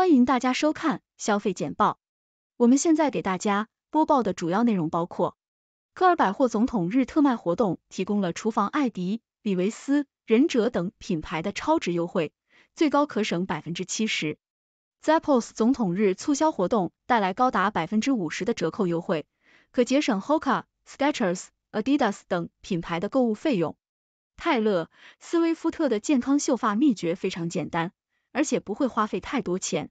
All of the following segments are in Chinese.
欢迎大家收看消费简报。我们现在给大家播报的主要内容包括：科尔百货总统日特卖活动提供了厨房、艾迪、李维斯、忍者等品牌的超值优惠，最高可省百分之七十；Zappos 总统日促销活动带来高达百分之五十的折扣优惠，可节省 Hoka、Skechers、Adidas 等品牌的购物费用。泰勒·斯威夫特的健康秀发秘诀非常简单。而且不会花费太多钱。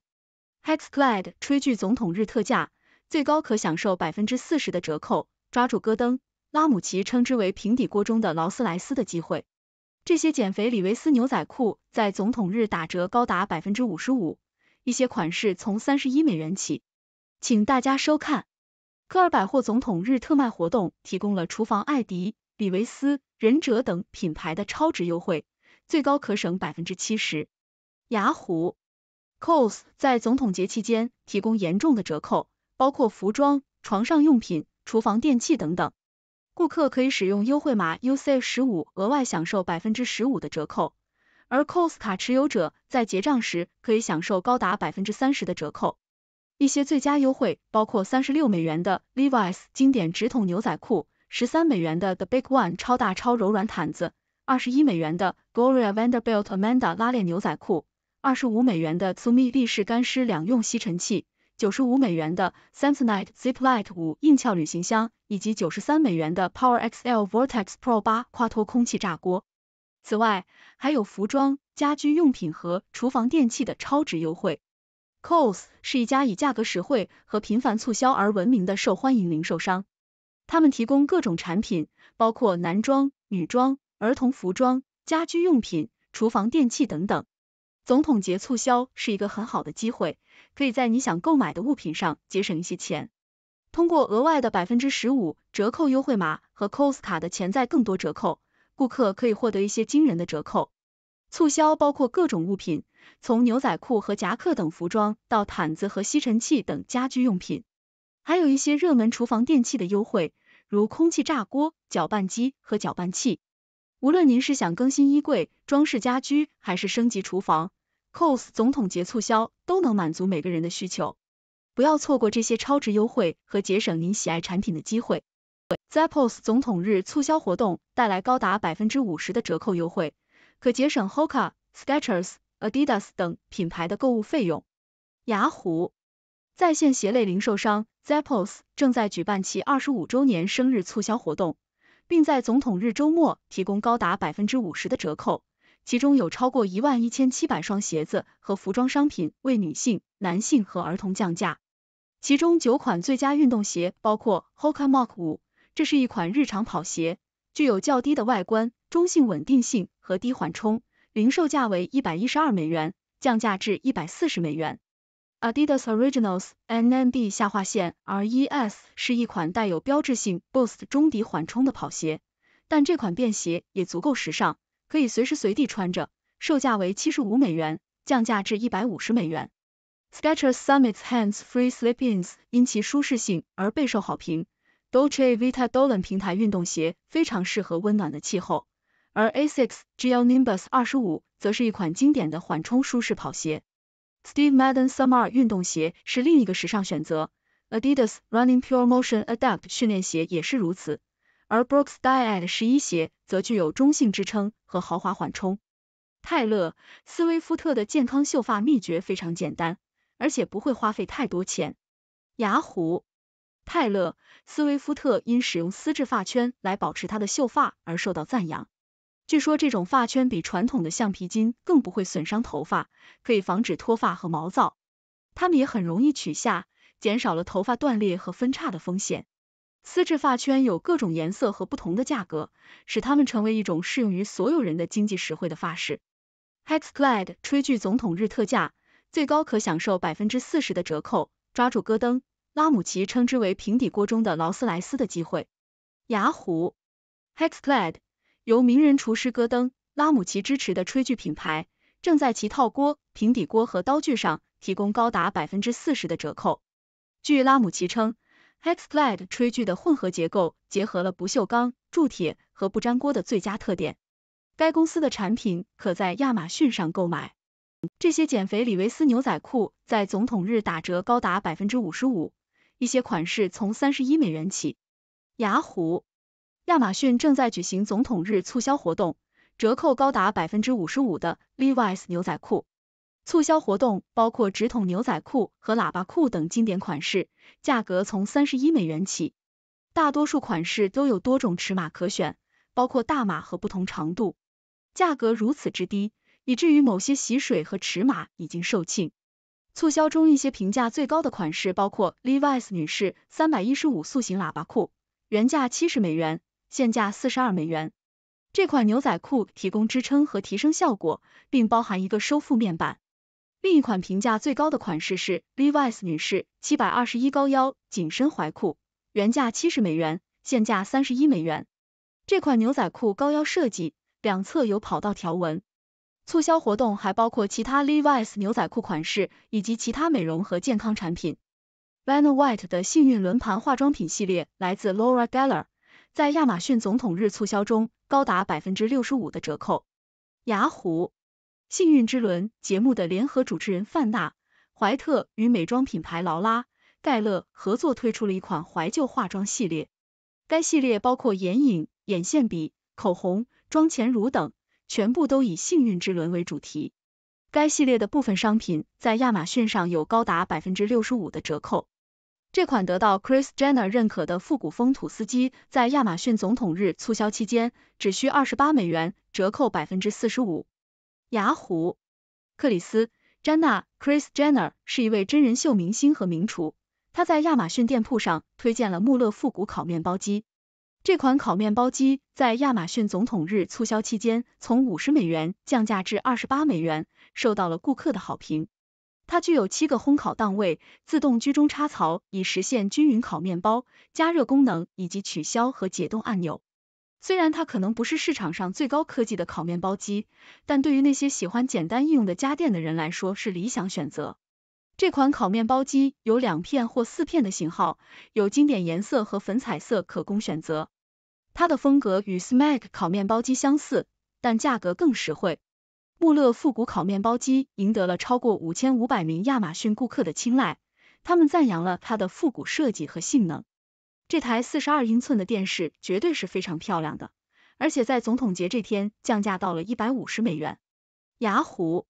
h e x g l a d 炊剧总统日特价，最高可享受百分之四十的折扣。抓住戈登·拉姆齐称之为“平底锅中的劳斯莱斯”的机会。这些减肥李维斯牛仔裤在总统日打折高达百分之五十五，一些款式从三十一美元起。请大家收看。科尔百货总统日特卖活动提供了厨房艾迪、李维斯、忍者等品牌的超值优惠，最高可省百分之七十。雅虎 c o s 在总统节期间提供严重的折扣，包括服装、床上用品、厨房电器等等。顾客可以使用优惠码 UC 十五额外享受百分之十五的折扣，而 c o s s 卡持有者在结账时可以享受高达百分之三十的折扣。一些最佳优惠包括三十六美元的 Levi's 经典直筒牛仔裤，十三美元的 The Big One 超大超柔软毯子，二十一美元的 Gloria Vanderbilt Amanda 拉链牛仔裤。二十五美元的 s u m i t 式干湿两用吸尘器，九十五美元的 s e n t n i g h t Ziplite 五硬壳旅行箱，以及九十三美元的 Power XL Vortex Pro 八跨脱空气炸锅。此外，还有服装、家居用品和厨房电器的超值优惠。c o s s 是一家以价格实惠和频繁促销而闻名的受欢迎零售商，他们提供各种产品，包括男装、女装、儿童服装、家居用品、厨房电器等等。总统节促销是一个很好的机会，可以在你想购买的物品上节省一些钱。通过额外的百分之十五折扣优惠码和 c o s t 的潜在更多折扣，顾客可以获得一些惊人的折扣。促销包括各种物品，从牛仔裤和夹克等服装到毯子和吸尘器等家居用品，还有一些热门厨房电器的优惠，如空气炸锅、搅拌机和搅拌器。无论您是想更新衣柜、装饰家居，还是升级厨房，Cos 总统节促销都能满足每个人的需求，不要错过这些超值优惠和节省您喜爱产品的机会。Zappos 总统日促销活动带来高达百分之五十的折扣优惠，可节省 Hoka、Skechers、Adidas 等品牌的购物费用。雅虎在线鞋类零售商 Zappos 正在举办其二十五周年生日促销活动，并在总统日周末提供高达百分之五十的折扣。其中有超过一万一千七百双鞋子和服装商品为女性、男性和儿童降价。其中九款最佳运动鞋包括 Hoka Mock 五，这是一款日常跑鞋，具有较低的外观、中性稳定性和低缓冲，零售价为一百一十二美元，降价至一百四十美元。Adidas Originals NMB 下划线 RES 是一款带有标志性 Boost 中底缓冲的跑鞋，但这款便鞋也足够时尚。可以随时随地穿着，售价为七十五美元，降价至一百五十美元。Skechers Summit Hands Free Slip Ins 因其舒适性而备受好评。Dolce Vita Dolan 平台运动鞋非常适合温暖的气候，而 Asics Gel Nimbus 25则是一款经典的缓冲舒适跑鞋。Steve Madden Summer 运动鞋是另一个时尚选择，Adidas Running Pure Motion Adapt 训练鞋也是如此。而 Brooks Diad 十一鞋则具有中性支撑和豪华缓冲。泰勒·斯威夫特的健康秀发秘诀非常简单，而且不会花费太多钱。雅虎，泰勒·斯威夫特因使用丝质发圈来保持它的秀发而受到赞扬。据说这种发圈比传统的橡皮筋更不会损伤头发，可以防止脱发和毛躁。它们也很容易取下，减少了头发断裂和分叉的风险。丝质发圈有各种颜色和不同的价格，使它们成为一种适用于所有人的经济实惠的发饰。Hexclad 炊具总统日特价，最高可享受百分之四十的折扣，抓住戈登·拉姆齐称之为“平底锅中的劳斯莱斯”的机会。雅虎，Hexclad 由名人厨师戈登·拉姆齐支持的炊具品牌，正在其套锅、平底锅和刀具上提供高达百分之四十的折扣。据拉姆齐称。x g l a d e 炊具的混合结构结合了不锈钢、铸铁和不粘锅的最佳特点。该公司的产品可在亚马逊上购买。这些减肥李维斯牛仔裤在总统日打折高达百分之五十五，一些款式从三十一美元起。雅虎、亚马逊正在举行总统日促销活动，折扣高达百分之五十五的 Levi's 牛仔裤。促销活动包括直筒牛仔裤和喇叭裤等经典款式，价格从三十一美元起。大多数款式都有多种尺码可选，包括大码和不同长度。价格如此之低，以至于某些洗水和尺码已经售罄。促销中一些评价最高的款式包括 Levi's 女士三百一十五塑形喇叭裤，原价七十美元，现价四十二美元。这款牛仔裤提供支撑和提升效果，并包含一个收腹面板。另一款评价最高的款式是 Levi's 女士七百二十一高腰紧身踝裤，原价七十美元，现价三十一美元。这款牛仔裤高腰设计，两侧有跑道条纹。促销活动还包括其他 Levi's 牛仔裤款式以及其他美容和健康产品。Van White 的幸运轮盘化妆品系列来自 Laura Geller，在亚马逊总统日促销中高达百分之六十五的折扣。雅虎。《幸运之轮》节目的联合主持人范娜·怀特与美妆品牌劳拉·盖勒合作推出了一款怀旧化妆系列，该系列包括眼影、眼线笔、口红、妆前乳等，全部都以“幸运之轮”为主题。该系列的部分商品在亚马逊上有高达百分之六十五的折扣。这款得到 Chris Jenner 认可的复古风土司机，在亚马逊总统日促销期间只需二十八美元，折扣百分之四十五。雅虎，克里斯·詹娜 c h r i s Jenner） 是一位真人秀明星和名厨。他在亚马逊店铺上推荐了穆勒复古烤面包机。这款烤面包机在亚马逊总统日促销期间从五十美元降价至二十八美元，受到了顾客的好评。它具有七个烘烤档位、自动居中插槽以实现均匀烤面包、加热功能以及取消和解冻按钮。虽然它可能不是市场上最高科技的烤面包机，但对于那些喜欢简单易用的家电的人来说是理想选择。这款烤面包机有两片或四片的型号，有经典颜色和粉彩色可供选择。它的风格与 Smeg 烤面包机相似，但价格更实惠。穆勒复古烤面包机赢得了超过五千五百名亚马逊顾客的青睐，他们赞扬了它的复古设计和性能。这台四十二英寸的电视绝对是非常漂亮的，而且在总统节这天降价到了一百五十美元。雅虎、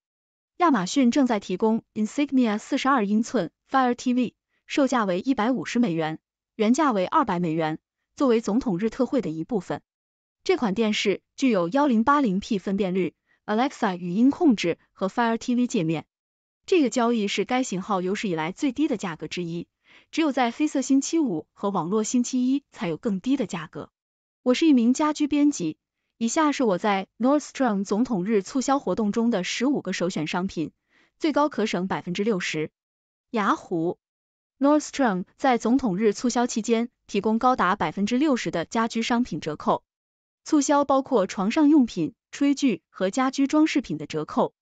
亚马逊正在提供 Insignia 四十二英寸 Fire TV，售价为一百五十美元，原价为二百美元，作为总统日特惠的一部分。这款电视具有幺零八零 P 分辨率、Alexa 语音控制和 Fire TV 界面。这个交易是该型号有史以来最低的价格之一。只有在黑色星期五和网络星期一才有更低的价格。我是一名家居编辑，以下是我在 Nordstrom 总统日促销活动中的十五个首选商品，最高可省百分之六十。雅虎 Nordstrom 在总统日促销期间提供高达百分之六十的家居商品折扣，促销包括床上用品、炊具和家居装饰品的折扣。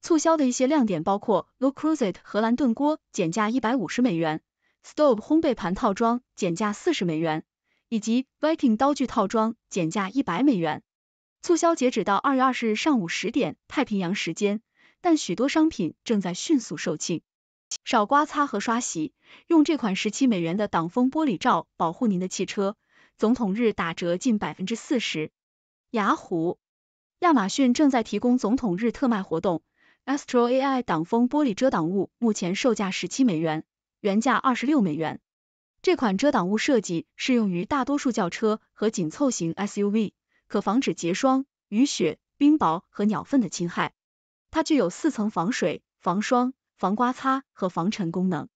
促销的一些亮点包括 Lucruzet 荷兰炖锅减价一百五十美元。Stove 烘焙盘套装减价四十美元，以及 Viking 刀具套装减价一百美元。促销截止到二月二十日上午十点太平洋时间，但许多商品正在迅速售罄。少刮擦和刷洗，用这款十七美元的挡风玻璃罩保护您的汽车。总统日打折近百分之四十。雅虎、亚马逊正在提供总统日特卖活动，Astro AI 挡风玻璃遮挡物目前售价十七美元。原价二十六美元，这款遮挡物设计适用于大多数轿车和紧凑型 SUV，可防止结霜、雨雪、冰雹和鸟粪的侵害。它具有四层防水、防霜、防刮擦和防尘功能。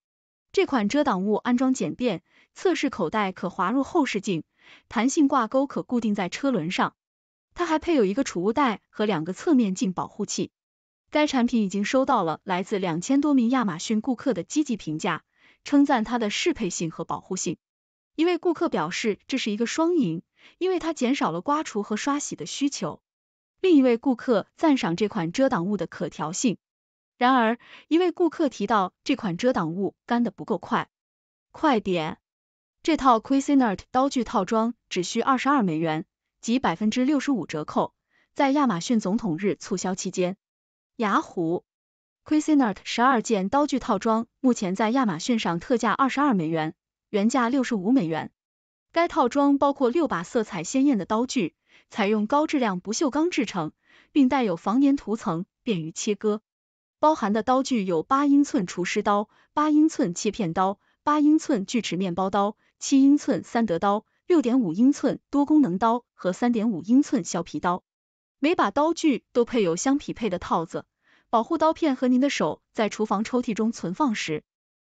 这款遮挡物安装简便，侧式口袋可滑入后视镜，弹性挂钩可固定在车轮上。它还配有一个储物袋和两个侧面镜保护器。该产品已经收到了来自两千多名亚马逊顾客的积极评价。称赞它的适配性和保护性。一位顾客表示这是一个双赢，因为它减少了刮除和刷洗的需求。另一位顾客赞赏这款遮挡物的可调性。然而，一位顾客提到这款遮挡物干的不够快。快点！这套 c u i s n e r t 刀具套装只需二十二美元即百分之六十五折扣，在亚马逊总统日促销期间。雅虎。Cuisinart 十二件刀具套装目前在亚马逊上特价二十二美元，原价六十五美元。该套装包括六把色彩鲜艳的刀具，采用高质量不锈钢制成，并带有防粘涂层，便于切割。包含的刀具有八英寸厨师刀、八英寸切片刀、八英寸锯齿面包刀、七英寸三德刀、六点五英寸多功能刀和三点五英寸削皮刀。每把刀具都配有相匹配的套子。保护刀片和您的手在厨房抽屉中存放时，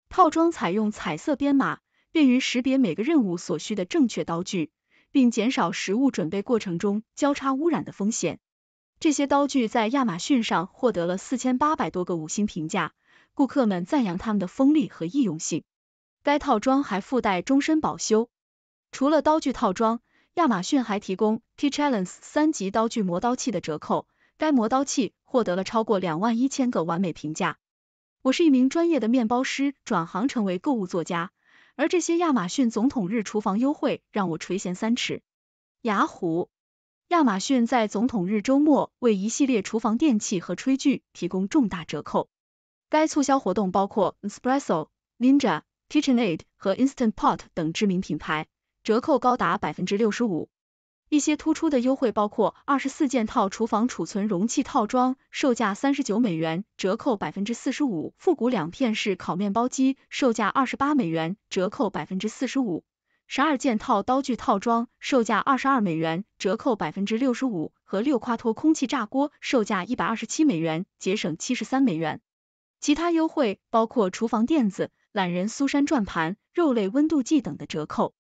套装采用彩色编码，便于识别每个任务所需的正确刀具，并减少食物准备过程中交叉污染的风险。这些刀具在亚马逊上获得了四千八百多个五星评价，顾客们赞扬它们的锋利和易用性。该套装还附带终身保修。除了刀具套装，亚马逊还提供 Keychallens 三级刀具磨刀器的折扣。该磨刀器获得了超过两万一千个完美评价。我是一名专业的面包师，转行成为购物作家，而这些亚马逊总统日厨房优惠让我垂涎三尺。雅虎，亚马逊在总统日周末为一系列厨房电器和炊具提供重大折扣。该促销活动包括 e s p r e s s o Ninja、KitchenAid 和 Instant Pot 等知名品牌，折扣高达百分之六十五。一些突出的优惠包括二十四件套厨房储存容器套装，售价三十九美元，折扣百分之四十五；复古两片式烤面包机，售价二十八美元，折扣百分之四十五；十二件套刀具套装，售价二十二美元，折扣百分之六十五；和六夸脱空气炸锅，售价一百二十七美元，节省七十三美元。其他优惠包括厨房垫子、懒人苏珊转盘、肉类温度计等的折扣。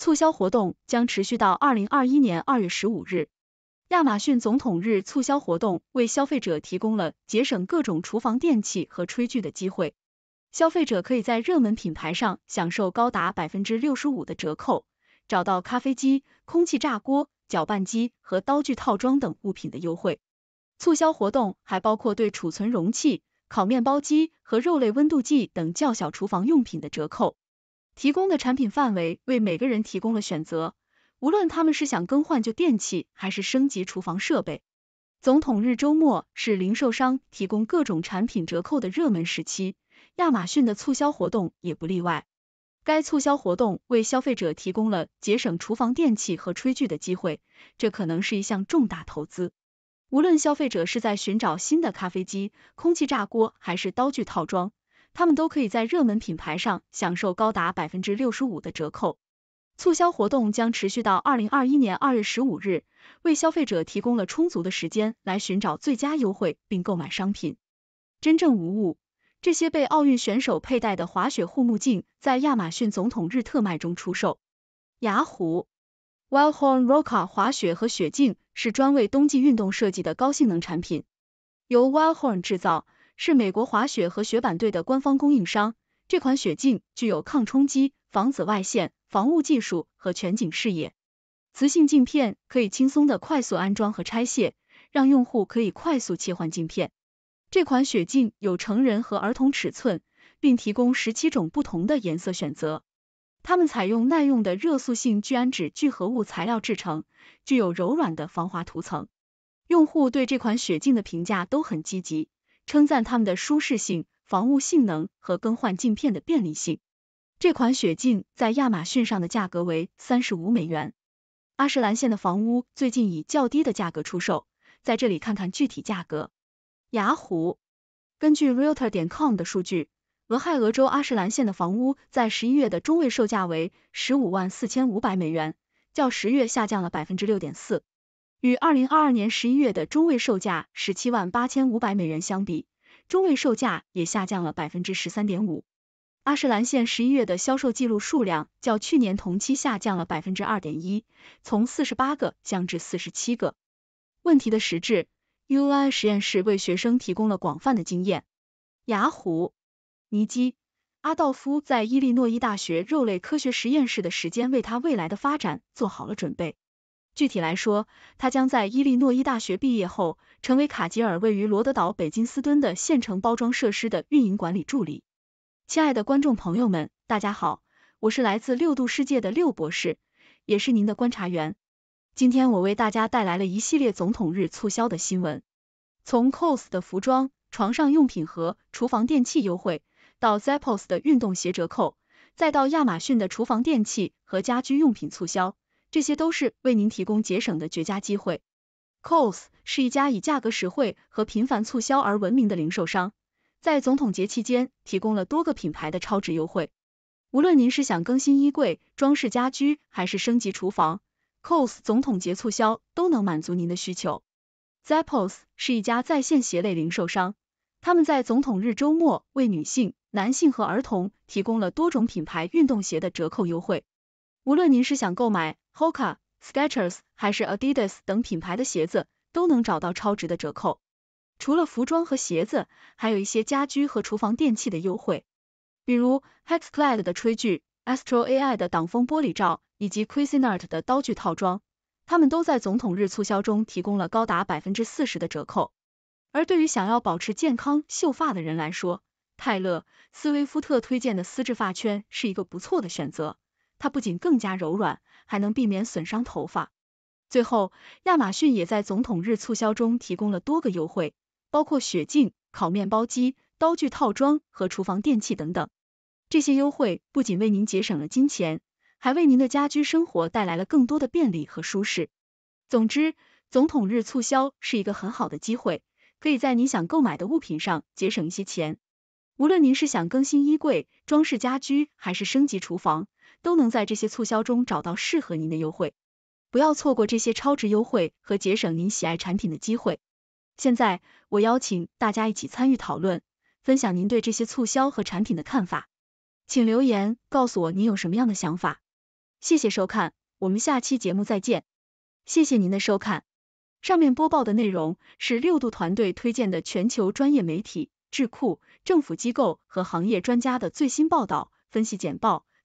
促销活动将持续到二零二一年二月十五日。亚马逊总统日促销活动为消费者提供了节省各种厨房电器和炊具的机会。消费者可以在热门品牌上享受高达百分之六十五的折扣，找到咖啡机、空气炸锅、搅拌机和刀具套装等物品的优惠。促销活动还包括对储存容器、烤面包机和肉类温度计等较小厨房用品的折扣。提供的产品范围为每个人提供了选择，无论他们是想更换旧电器还是升级厨房设备。总统日周末是零售商提供各种产品折扣的热门时期，亚马逊的促销活动也不例外。该促销活动为消费者提供了节省厨房电器和炊具的机会，这可能是一项重大投资。无论消费者是在寻找新的咖啡机、空气炸锅还是刀具套装。他们都可以在热门品牌上享受高达百分之六十五的折扣。促销活动将持续到二零二一年二月十五日，为消费者提供了充足的时间来寻找最佳优惠并购买商品。真正无误，这些被奥运选手佩戴的滑雪护目镜在亚马逊总统日特卖中出售。雅虎，Wellhorn Roca 滑雪和雪镜是专为冬季运动设计的高性能产品，由 Wellhorn 制造。是美国滑雪和雪板队的官方供应商。这款雪镜具有抗冲击、防紫外线、防雾技术和全景视野。磁性镜片可以轻松的快速安装和拆卸，让用户可以快速切换镜片。这款雪镜有成人和儿童尺寸，并提供十七种不同的颜色选择。它们采用耐用的热塑性聚氨酯聚合物材料制成，具有柔软的防滑涂层。用户对这款雪镜的评价都很积极。称赞它们的舒适性、防雾性能和更换镜片的便利性。这款雪镜在亚马逊上的价格为三十五美元。阿什兰县的房屋最近以较低的价格出售，在这里看看具体价格。雅虎，根据 Realtor.com 的数据，俄亥俄州阿什兰县的房屋在十一月的中位售价为十五万四千五百美元，较十月下降了百分之六点四。与二零二二年十一月的中位售价十七万八千五百美元相比，中位售价也下降了百分之十三点五。阿什兰县十一月的销售记录数量较去年同期下降了百分之二点一，从四十八个降至四十七个。问题的实质，UI 实验室为学生提供了广泛的经验。雅虎、尼基、阿道夫在伊利诺伊大学肉类科学实验室的时间，为他未来的发展做好了准备。具体来说，他将在伊利诺伊大学毕业后，成为卡吉尔位于罗德岛北金斯敦的县城包装设施的运营管理助理。亲爱的观众朋友们，大家好，我是来自六度世界的六博士，也是您的观察员。今天我为大家带来了一系列总统日促销的新闻，从 c o s 的服装、床上用品和厨房电器优惠，到 Zappos 的运动鞋折扣，再到亚马逊的厨房电器和家居用品促销。这些都是为您提供节省的绝佳机会。c o s 是一家以价格实惠和频繁促销而闻名的零售商，在总统节期间提供了多个品牌的超值优惠。无论您是想更新衣柜、装饰家居，还是升级厨房 c o s s 总统节促销都能满足您的需求。Zappos 是一家在线鞋类零售商，他们在总统日周末为女性、男性和儿童提供了多种品牌运动鞋的折扣优惠。无论您是想购买 Hoka、Skechers 还是 Adidas 等品牌的鞋子，都能找到超值的折扣。除了服装和鞋子，还有一些家居和厨房电器的优惠，比如 Hexclad 的炊具、Astro AI 的挡风玻璃罩以及 c r i s i n a r t 的刀具套装，他们都在总统日促销中提供了高达百分之四十的折扣。而对于想要保持健康秀发的人来说，泰勒·斯威夫特推荐的丝质发圈是一个不错的选择。它不仅更加柔软，还能避免损伤头发。最后，亚马逊也在总统日促销中提供了多个优惠，包括雪镜、烤面包机、刀具套装和厨房电器等等。这些优惠不仅为您节省了金钱，还为您的家居生活带来了更多的便利和舒适。总之，总统日促销是一个很好的机会，可以在你想购买的物品上节省一些钱。无论您是想更新衣柜、装饰家居，还是升级厨房。都能在这些促销中找到适合您的优惠，不要错过这些超值优惠和节省您喜爱产品的机会。现在，我邀请大家一起参与讨论，分享您对这些促销和产品的看法。请留言告诉我您有什么样的想法。谢谢收看，我们下期节目再见。谢谢您的收看。上面播报的内容是六度团队推荐的全球专业媒体、智库、政府机构和行业专家的最新报道、分析简报。